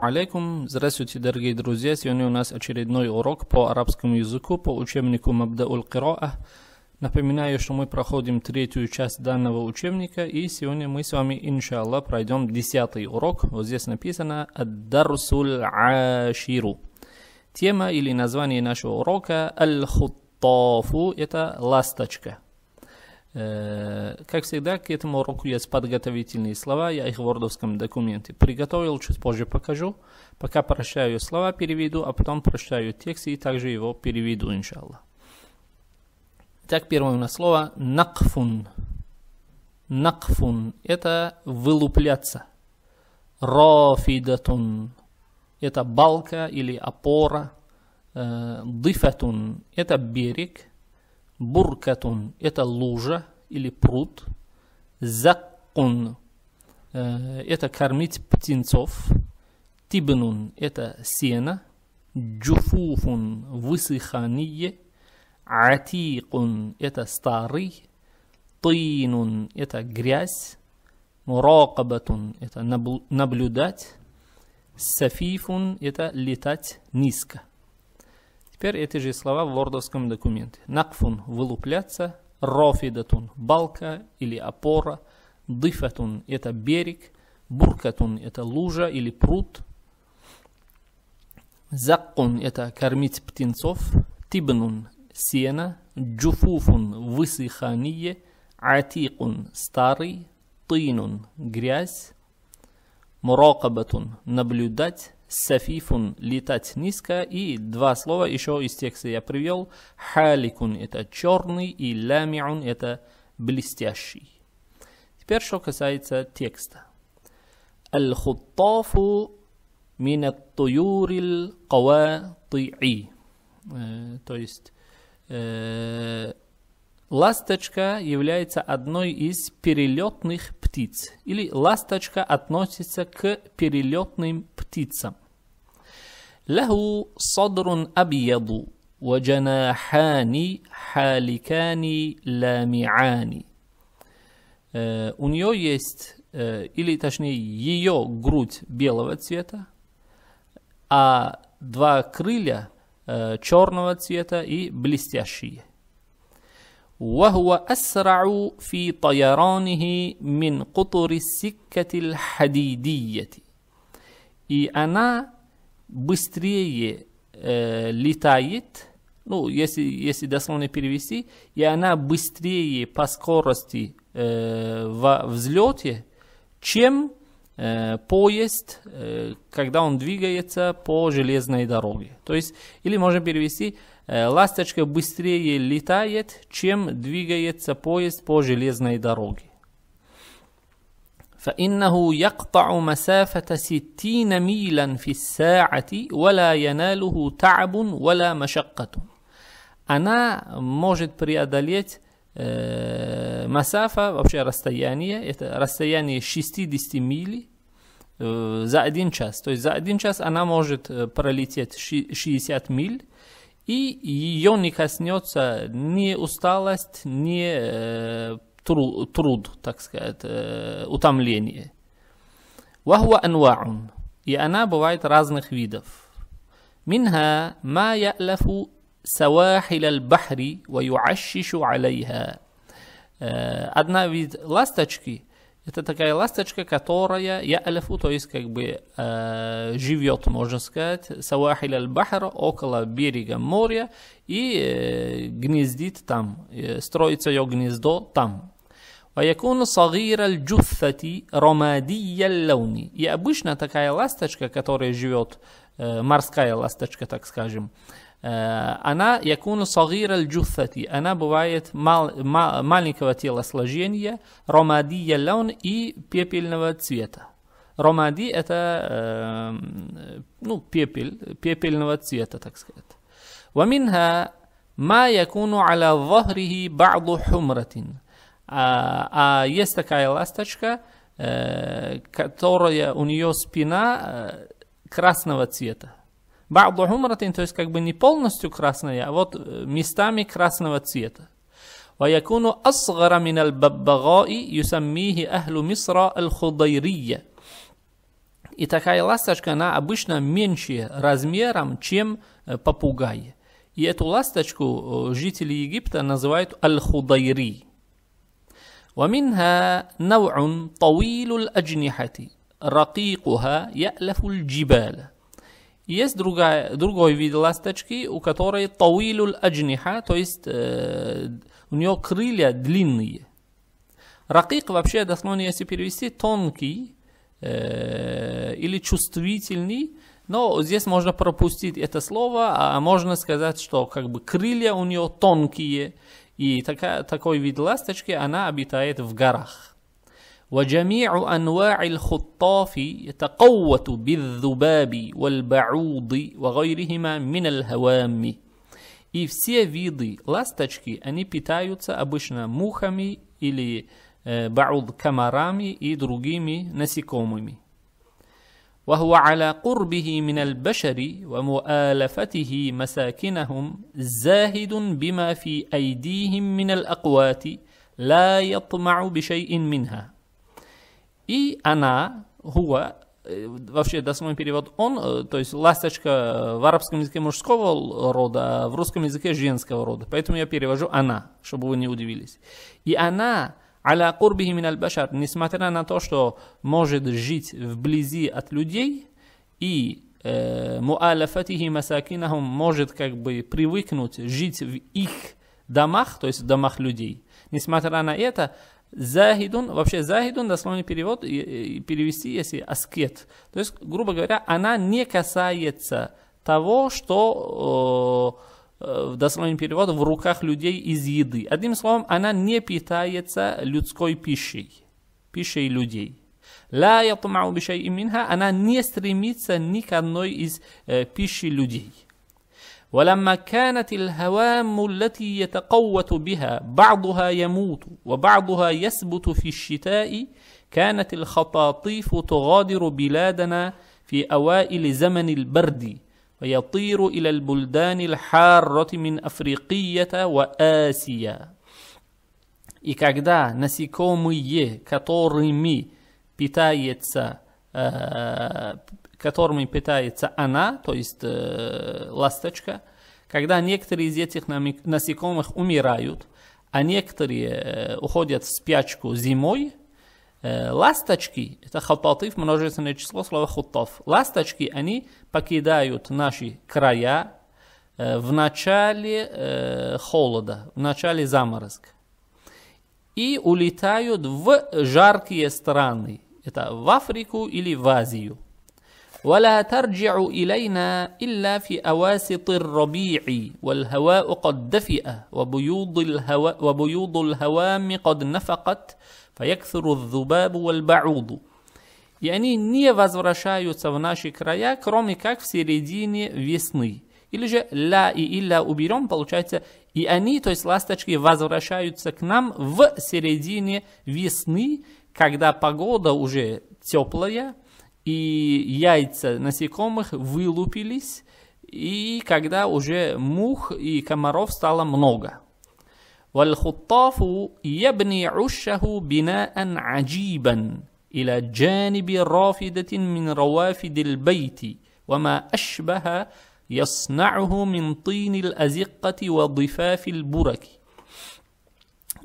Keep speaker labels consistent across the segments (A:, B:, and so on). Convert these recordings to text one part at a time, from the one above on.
A: алейкум. Здравствуйте, дорогие друзья. Сегодня у нас очередной урок по арабскому языку по учебнику Мабдауль Кироа. Напоминаю, что мы проходим третью часть данного учебника, и сегодня мы с вами, иншаллах, пройдем десятый урок. Вот здесь написано «Ад-дарсуль аширу». Тема или название нашего урока «Аль-хуттафу» — это «ласточка». Э, как всегда, к этому уроку есть подготовительные слова, я их в вордовском документе приготовил, чуть позже покажу. Пока прощаю слова, переведу, а потом прощаю текст и также его переведу, иншаллах. Так, первое у нас слово «накфун». «Накфун» – это «вылупляться». рофидатун это «балка» или «опора». «Э, дифатун это «берег». Буркатун – это лужа или пруд. Заккун э, – это кормить птенцов. Тибнун – это сено. Джуфуфун – высыхание. Атикун – это старый. Тинун – это грязь. Муракабатун – это наблюдать. Сафифун – это летать низко. Теперь эти же слова в вордовском документе. Накфун – вылупляться, рофидатун – балка или опора, дыфатун – это берег, буркатун – это лужа или пруд, заккун – это кормить птенцов, тибнун – сено, джуфуфун – высыхание, атикун – старый, тынун – грязь, мурокабатун наблюдать, сафифун – летать низко. И два слова еще из текста я привел. Халикун – это черный, и Ламиун это блестящий. Теперь, что касается текста. Аль-хуттафу мин ат-туюрил кавати'и. Э, то есть, э, ласточка является одной из перелетных птиц. Или ласточка относится к перелетным птицам – له صدر أبيض وجناحان حالكان لامعان У нее есть, или точнее ее грудь белого цвета, а два крылья черного цвета и блестящие. وهو أسرع في طيرانه من قطر السكة الحديدية. И она быстрее э, летает, ну, если, если дословно перевести, и она быстрее по скорости э, в взлете, чем э, поезд, э, когда он двигается по железной дороге. То есть, или можно перевести, э, ласточка быстрее летает, чем двигается поезд по железной дороге. فإنه يقطع مسافة ستين ميلا في الساعة ولا يناله تعب ولا مشقة она может преодолеть э, масафа, вообще расстояние, это расстояние 60 миль э, за один час. То есть за один час она может э, пролететь 60 миль, и ее не коснется ни усталость, ни э, ترو ترود utamljeni je. Э, وهو أنواع يأنا بوايت رازنخ ويدف منها ما يألف سواحل البحر ويعشش عليها أدنى э, вид ласточки Это такая ласточка, которая я алифу, то есть как бы э, живет, можно сказать, савахиль аль-бахр, около берега моря и э, гнездит там, э, строится ее гнездо там. ويكون صغير الجثة رمادي اللون и обычно такая ласточка, которая живет, э, морская ласточка, так скажем, э, Э, она якуну сагира джуфати, она бывает мал, мал, маленького телосложения, ромадия лаун и пепельного цвета. Ромади это э, ну, пепель, пепельного цвета, так сказать. Ваминха ма якуну аля вахрихи ба'ду хумратин. А, а, есть такая ласточка, э, которая у нее спина красного цвета. بعض حمرة то есть как бы не полностью красная, а вот местами красного цвета. ويكون أصغر من الببغاء يسميه أهل مصر الخضيرية И такая ласточка, она обычно меньше размером, чем попугай. И эту ласточку жители Египта называют аль-худайри. ومنها نوع طويل الأجنحة رقيقها يألف الجبال Есть другая, другой вид ласточки, у которой тауилюль аджниха, то есть э, у нее крылья длинные. Ракик вообще дословно, если перевести, тонкий э, или чувствительный, но здесь можно пропустить это слово, а можно сказать, что как бы крылья у нее тонкие, и такая, такой вид ласточки, она обитает в горах. وجميع أنواع الخطاف يتقوت بالذباب والبعوض وغيرهما من الهوام И все виды ласточки, они питаются обычно мухами или э, бауд комарами и другими насекомыми. وهو على قربه من البشر ومؤالفته مساكنهم زاهد بما في أيديهم من الأقوات لا يطمع بشيء منها И она, хуа, э, вообще дословный перевод он, э, то есть ласточка э, в арабском языке мужского рода, а в русском языке женского рода. Поэтому я перевожу она, чтобы вы не удивились. И она, аля курбихи мин башар несмотря на то, что может жить вблизи от людей, и муаляфатихи масакинахум может как бы привыкнуть жить в их домах, то есть в домах людей. Несмотря на это, Захидун, вообще захидун, дословный перевод, перевести, если аскет. То есть, грубо говоря, она не касается того, что э, э, в дословном переводе в руках людей из еды. Одним словом, она не питается людской пищей, пищей людей. Ла ятмау бишай минха, она не стремится ни к одной из э, пищи людей. ولما كانت الهوام التي يتقوت بها بعضها يموت وبعضها يثبت في الشتاء كانت الخطاطيف تغادر بلادنا في أوائل زمن البرد ويطير إلى البلدان الحارة من أفريقية وآسيا И когда насекомые, которыми питается которыми питается она, то есть э, ласточка, когда некоторые из этих насекомых умирают, а некоторые э, уходят в спячку зимой, э, ласточки, это халталтыв, множественное число, слова хуттов, ласточки, они покидают наши края э, в начале э, холода, в начале заморозка и улетают в жаркие страны, это в Африку или в Азию. ولا ترجع إلينا إلا في أواسط الربيع والهواء قد دفئ وبيوض, الهوا وبيوض الهوام قد نفقت فيكثر الذباب والبعوض يعني не возвращаются в наши края, кроме как в середине весны. Или же ла и илля уберем, получается, и они, то есть ласточки, возвращаются к нам в середине весны, когда погода уже теплая, и яйца насекомых вылупились, и когда уже мух и комаров стало много. وما أشبه يصنعه من طين الأزقة وضفاف البرك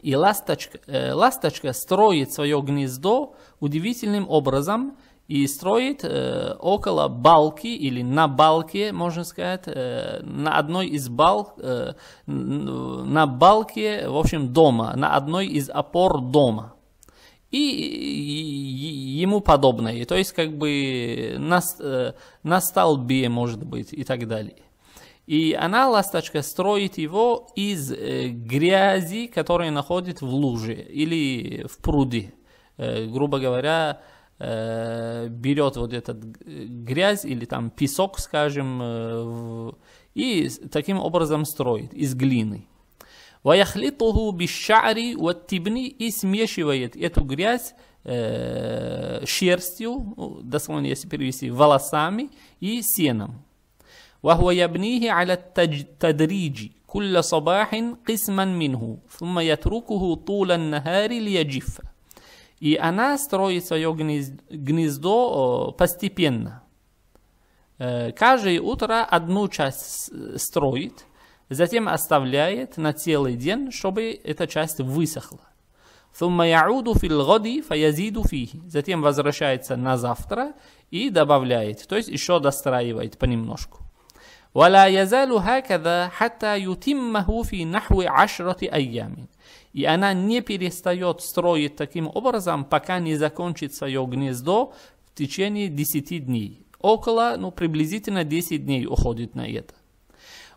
A: И ласточка, э, ласточка строит свое гнездо удивительным образом – и строит э, около балки или на балке, можно сказать, э, на одной из бал, э, на балке, в общем, дома, на одной из опор дома. И, и, и ему подобное, то есть как бы на, э, на столбе, может быть, и так далее. И она, ласточка, строит его из э, грязи, которая находит в луже или в пруде, э, грубо говоря, э, Э, берет вот этот грязь или там песок, скажем, э, и таким образом строит из глины. Ваяхлитуху бишари тибни и смешивает эту грязь э, шерстью, ну, дословно если перевести, волосами и сеном. وهو يبنيه على التدريج كل صباح قسما منه ثم يتركه طول النهار ليجف и она строит свое гнездо э, постепенно. Э, каждое утро одну часть строит, затем оставляет на целый день, чтобы эта часть высохла. Затем возвращается на завтра и добавляет, то есть еще достраивает понемножку. ولا يزال هكذا حتى يتمه في نحو عشرة أيام и она не перестает строить таким образом, пока не закончит свое гнездо в течение 10 дней. Около, ну, приблизительно 10 дней уходит на это.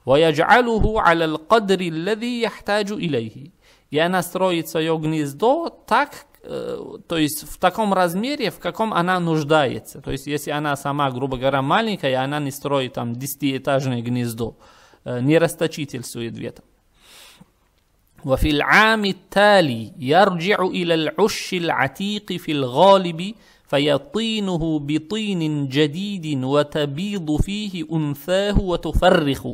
A: ويجعله على القدر الذي يحتاج إليه. И она строит свое гнездо так, э, то есть в таком размере, в каком она нуждается. То есть если она сама, грубо говоря, маленькая, она не строит там 10-этажное гнездо, э, не расточительствует ветром. وفي العام التالي يرجع إلى العش العتيق في الغالب فيطينه بطين جديد وتبيض فيه أنثاه وتفرخ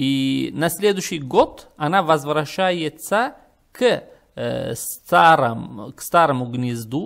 A: И на следующий год она возвращается к, э, старому, к старому гнезду,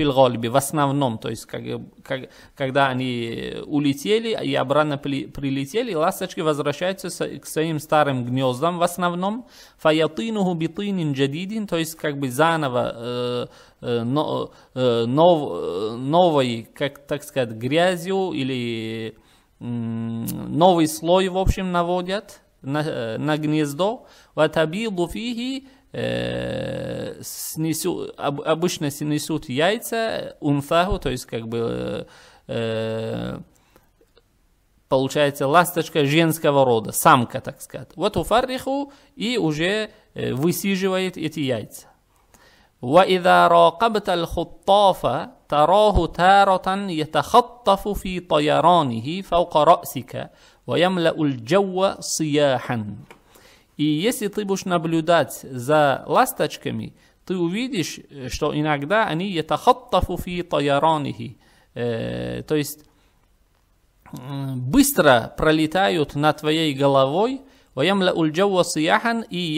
A: филголиби в основном, то есть как, как, когда они улетели и обратно при, прилетели, ласточки возвращаются с, к своим старым гнездам в основном, фаятынуху битынин джадидин, то есть как бы заново э, э но, э, нов, новой, как так сказать, грязью или э, новый слой, в общем, наводят на, э, на гнездо, ватабиду фихи э, снесут, об, обычно снесут яйца, унфаху, то есть как бы э, э, получается ласточка женского рода, самка, так сказать. Вот у фарриху и уже э, высиживает эти яйца. وإذا راقبت الخطاف تراه تارة يتخطف في طيرانه فوق رأسك ويملأ الجو صياحا. И если ты будешь наблюдать за ласточками, ты увидишь, э, что иногда они ятахаттафу фи таяранихи, э, то есть быстро пролетают над твоей головой, и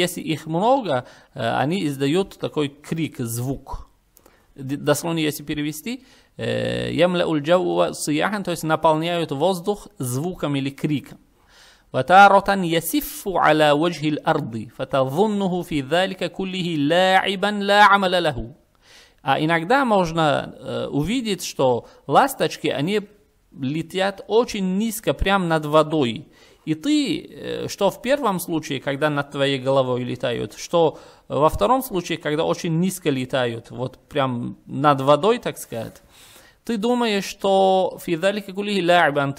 A: если их много, э, они издают такой крик, звук. Дословно, если перевести, то есть наполняют воздух звуком или криком. وتارة يسف على وجه الأرض فتظنه في ذلك كله لاعبا لا عمل له А иногда можно э, увидеть, что ласточки, они летят очень низко, прямо над водой. И ты, э, что в первом случае, когда над твоей головой летают, что во втором случае, когда очень низко летают, вот прям над водой, так сказать, ты думаешь, что ты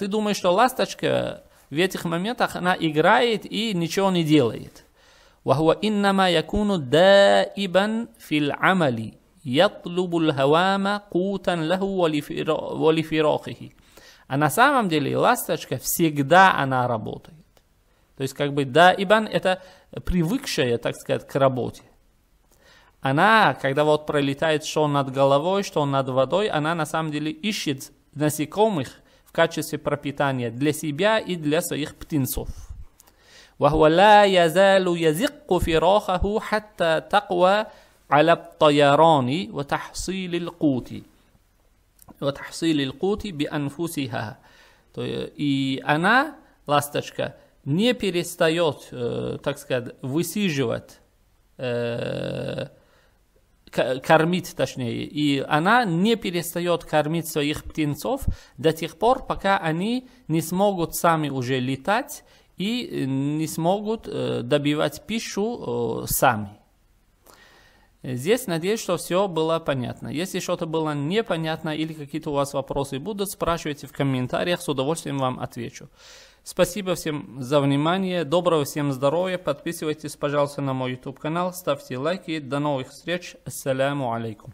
A: думаешь, что ласточка в этих моментах она играет и ничего не делает. وهو إنما يكون دائبا في العمل يطلب الهوام قوتا له ولفراقه А на самом деле ласточка всегда она работает. То есть как бы да, это привыкшая, так сказать, к работе. Она, когда вот пролетает что над головой, что над водой, она на самом деле ищет насекомых, качестве пропитания для себя и для своих птенцов. وهو لا يزال يزق فراخه حتى تقوى على الطيران وتحصيل القوت وتحصيل القوت بأنفسها и она, ласточка, не перестает, так сказать, высиживать кормить точнее, и она не перестает кормить своих птенцов до тех пор, пока они не смогут сами уже летать и не смогут э, добивать пищу э, сами. Здесь надеюсь, что все было понятно. Если что-то было непонятно или какие-то у вас вопросы будут, спрашивайте в комментариях, с удовольствием вам отвечу. Спасибо всем за внимание, доброго всем здоровья, подписывайтесь, пожалуйста, на мой YouTube канал, ставьте лайки, до новых встреч, ассаляму алейкум.